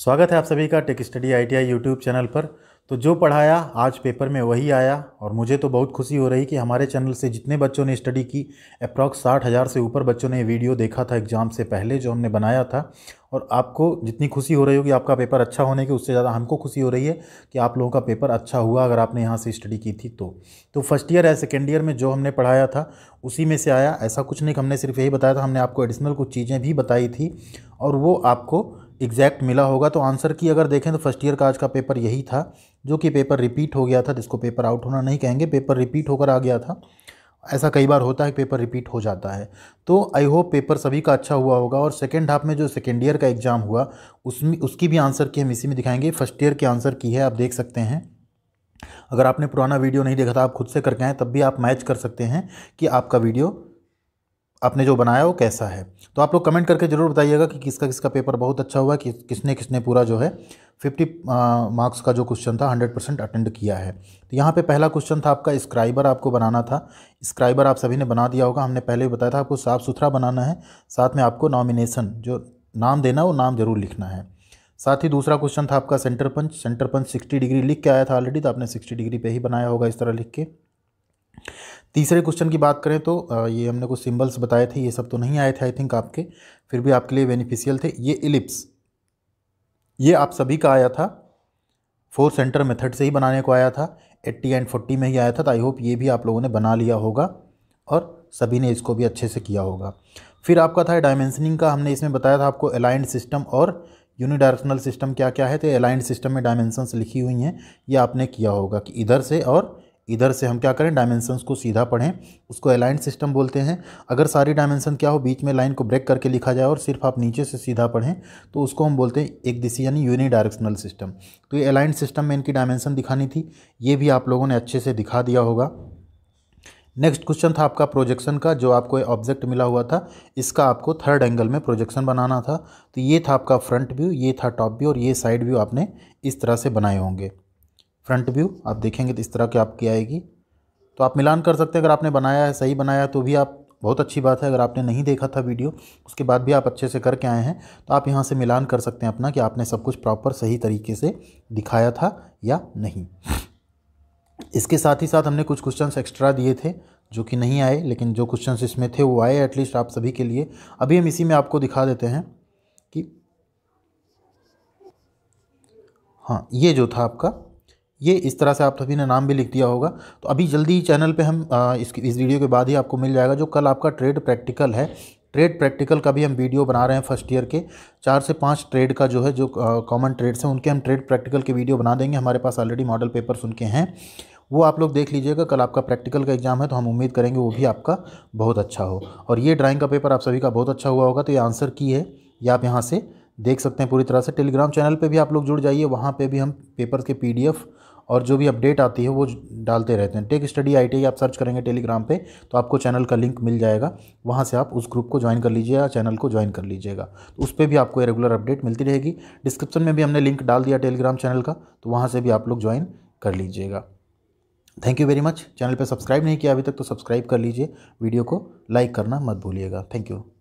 स्वागत है आप सभी का tech study ITI YouTube channel पर तो जो पढ़ाया आज पेपर में वही आया और मुझे तो बहुत खुशी हो रही कि हमारे चैनल से जितने बच्चों ने स्टडी की अप्रॉक्स साठ हज़ार से ऊपर बच्चों ने वीडियो देखा था एग्ज़ाम से पहले जो हमने बनाया था और आपको जितनी खुशी हो रही होगी आपका पेपर अच्छा होने की उससे ज़्यादा हमको खुशी हो रही है कि आप लोगों का पेपर अच्छा हुआ अगर आपने यहाँ से स्टडी की थी तो तो फर्स्ट ईयर या सेकेंड ईयर में जो हमने पढ़ाया था उसी में से आया ऐसा कुछ नहीं हमने सिर्फ यही बताया था हमने आपको एडिशनल कुछ चीज़ें भी बताई थी और वो आपको एग्जैक्ट मिला होगा तो आंसर की अगर देखें तो फर्स्ट ईयर का आज का पेपर यही था जो कि पेपर रिपीट हो गया था जिसको पेपर आउट होना नहीं कहेंगे पेपर रिपीट होकर आ गया था ऐसा कई बार होता है पेपर रिपीट हो जाता है तो आई होप पेपर सभी का अच्छा हुआ होगा और सेकेंड हाफ में जो सेकेंड ईयर का एग्ज़ाम हुआ उसमें उसकी भी आंसर की हम इसी में दिखाएंगे फर्स्ट ईयर की आंसर की है आप देख सकते हैं अगर आपने पुराना वीडियो नहीं देखा था आप खुद से करके आए तब भी आप मैच कर सकते हैं कि आपका वीडियो आपने जो बनाया वो कैसा है तो आप लोग कमेंट करके ज़रूर बताइएगा कि किसका किसका पेपर बहुत अच्छा हुआ कि किसने किसने पूरा जो है 50 मार्क्स का जो क्वेश्चन था 100 परसेंट अटेंड किया है तो यहाँ पे पहला क्वेश्चन था आपका स्क्राइबर आपको बनाना था स्क्राइबर आप सभी ने बना दिया होगा हमने पहले भी बताया था आपको साफ़ सुथरा बनाना है साथ में आपको नॉमिनेसन जो नाम देना वो नाम ज़रूर लिखना है साथ ही दूसरा क्वेश्चन था आपका centre punch centre punch sixty degree लिख के आया था ऑलरेडी तो आपने सिक्सटी डिग्री पर ही बनाया होगा इस तरह लिख के तीसरे क्वेश्चन की बात करें तो ये हमने कुछ सिम्बल्स बताए थे ये सब तो नहीं आए थे आई थिंक आपके फिर भी आपके लिए बेनिफिशियल थे ये इलिप्स ये आप सभी का आया था फोर सेंटर मेथड से ही बनाने को आया था एट्टी एंड फोर्टी में ही आया था तो आई होप ये भी आप लोगों ने बना लिया होगा और सभी ने इसको भी अच्छे से किया होगा फिर आपका था डायमेंसनिंग का हमने इसमें बताया था आपको अलाइंड सिस्टम और यूनिडायरेक्शनल सिस्टम क्या क्या है तो अलाइंड सिस्टम में डायमेंशंस लिखी हुई हैं ये आपने किया होगा कि इधर से और इधर से हम क्या करें डायमेंशंस को सीधा पढ़ें उसको अलाइंड सिस्टम बोलते हैं अगर सारी डायमेंशन क्या हो बीच में लाइन को ब्रेक करके लिखा जाए और सिर्फ आप नीचे से सीधा पढ़ें तो उसको हम बोलते हैं एक दिशी यानी यूनि डायरेक्शनल सिस्टम तो ये अलाइन सिस्टम में इनकी डायमेंशन दिखानी थी ये भी आप लोगों ने अच्छे से दिखा दिया होगा नेक्स्ट क्वेश्चन था आपका प्रोजेक्शन का जो आपको ऑब्जेक्ट मिला हुआ था इसका आपको थर्ड एंगल में प्रोजेक्शन बनाना था तो ये था आपका फ्रंट व्यू ये था टॉप व्यू और ये साइड व्यू आपने इस तरह से बनाए होंगे फ्रंट व्यू आप देखेंगे तो इस तरह की आपकी आएगी तो आप मिलान कर सकते हैं अगर आपने बनाया है सही बनाया तो भी आप बहुत अच्छी बात है अगर आपने नहीं देखा था वीडियो उसके बाद भी आप अच्छे से करके आए हैं तो आप यहाँ से मिलान कर सकते हैं अपना कि आपने सब कुछ प्रॉपर सही तरीके से दिखाया था या नहीं इसके साथ ही साथ हमने कुछ क्वेश्चंस एक्स्ट्रा दिए थे जो कि नहीं आए लेकिन जो क्वेश्चंस इसमें थे वो आए एटलीस्ट आप सभी के लिए अभी हम इसी में आपको दिखा देते हैं कि हाँ ये जो था आपका ये इस तरह से आप सभी ने नाम भी लिख दिया होगा तो अभी जल्दी ही चैनल पे हम इसकी इस वीडियो के बाद ही आपको मिल जाएगा जो कल आपका ट्रेड प्रैक्टिकल है ट्रेड प्रैक्टिकल का भी हम वीडियो बना रहे हैं फर्स्ट ईयर के चार से पांच ट्रेड का जो है जो कॉमन ट्रेड्स हैं उनके हम ट्रेड प्रैक्टिकल के वीडियो बना देंगे हमारे पास ऑलरेडी मॉडल पेपर्स उनके हैं वो आप लोग देख लीजिएगा कल आपका प्रैक्टिकल का एग्जाम है तो हम उम्मीद करेंगे वो भी आपका बहुत अच्छा हो और ये ड्राइंग का पेपर आप सभी का बहुत अच्छा हुआ होगा तो ये आंसर की है ये आप यहाँ से देख सकते हैं पूरी तरह से टेलीग्राम चैनल पे भी आप लोग जुड़ जाइए वहाँ पे भी हम पेपर्स के पीडीएफ और जो भी अपडेट आती है वो डालते रहते हैं टेक स्टडी आई आप सर्च करेंगे टेलीग्राम पे तो आपको चैनल का लिंक मिल जाएगा वहाँ से आप उस ग्रुप को ज्वाइन कर लीजिए या चैनल को ज्वाइन कर लीजिएगा तो उस पर भी आपको रेगुलर अपडेट मिलती रहेगी डिस्क्रिप्शन में भी हमने लिंक डाल दिया टेलीग्राम चैनल का तो वहाँ से भी आप लोग ज्वाइन कर लीजिएगा thank you very much channel पर सब्सक्राइब नहीं किया अभी तक तो सब्सक्राइब कर लीजिए वीडियो को लाइक करना मत भूलिएगा थैंक यू